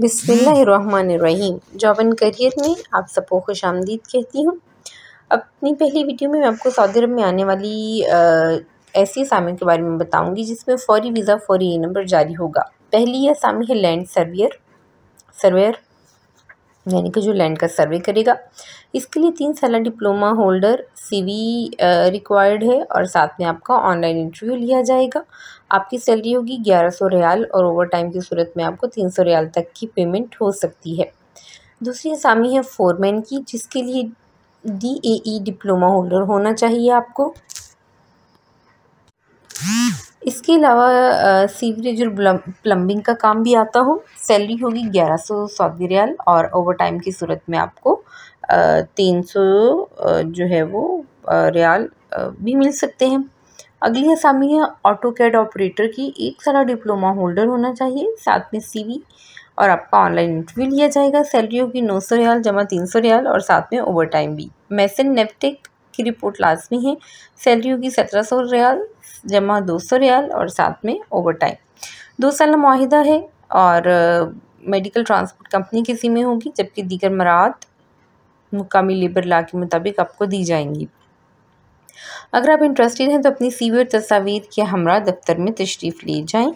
बिसमीम job and career में आप सबको खुश आमदीद कहती हूँ अपनी पहली वीडियो में मैं आपको सऊदी अरब में आने वाली ऐसी असामियों के बारे में बताऊँगी जिसमें फ़ौरी वीज़ा फ़ौरी नंबर जारी होगा पहली असामी है लैंड सर्वियर सर्वेयर यानी कि जो लैंड का सर्वे करेगा इसके लिए तीन साल डिप्लोमा होल्डर सीवी रिक्वायर्ड है और साथ में आपका ऑनलाइन इंटरव्यू लिया जाएगा आपकी सैलरी होगी ग्यारह सौ रियाल और ओवर टाइम की सूरत में आपको तीन सौ रियाल तक की पेमेंट हो सकती है दूसरी आसामी है फोरमैन की जिसके लिए D A E diploma holder होना चाहिए आपको इसके अलावा सीवरेज और प्लम्बिंग का काम भी आता हो सैलरी होगी ग्यारह सौ सऊदी रियाल और ओवर टाइम की सूरत में आपको तीन सौ जो है वो रियाल भी मिल सकते हैं अगली आसामी है ऑटो कैड ऑपरेटर की एक सारा डिप्लोमा होल्डर होना चाहिए साथ में सीवी और आपका ऑनलाइन इंटरव्यू लिया जाएगा सैलरी होगी नौ सौ रियाल जमा तीन सौ रियाल और साथ में ओवर टाइम भी मैसन नेपटेक की रिपोर्ट लाजमी है सैलरी होगी सत्रह सौ रियाल जमा दो सौ रियाल और साथ में ओवर टाइम दो साल माहिदा है और मेडिकल ट्रांसपोर्ट कंपनी किसी में होगी जबकि दीगर मराद मुकामी लेबर ला के मुताबिक आपको दी जाएंगी अगर आप इंटरेस्टेड हैं तो अपनी सी और तस्वीर के हमरा दफ्तर में तशरीफ़ ले जाएं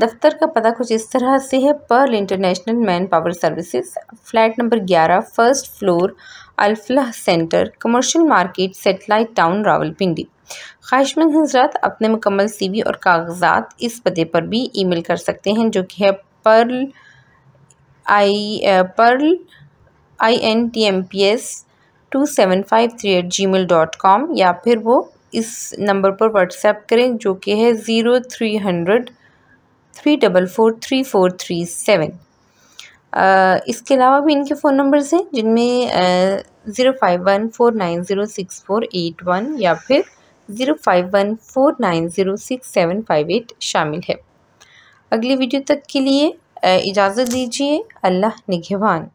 दफ्तर का पता कुछ इस तरह से है Pearl International Man Power Services flat number ग्यारह first floor Alfalah Centre commercial market satellite town Rawalpindi ख्वाहिशमंद हजरात अपने मुकम्मल सी और कागजात इस पते पर भी ई कर सकते हैं जो कि है Pearl I Pearl I N T M P S two seven five three eight Gmail dot com या फिर वो इस नंबर पर व्हाट्सएप करें जो कि है zero three hundred three double four three four three seven इसके अलावा भी इनके फ़ोन नंबर्स हैं जिनमें zero five one four nine zero six four eight one या फिर zero five one four nine zero six seven five eight शामिल है अगली वीडियो तक के लिए इजाज़त दीजिए अल्लाह निगहवान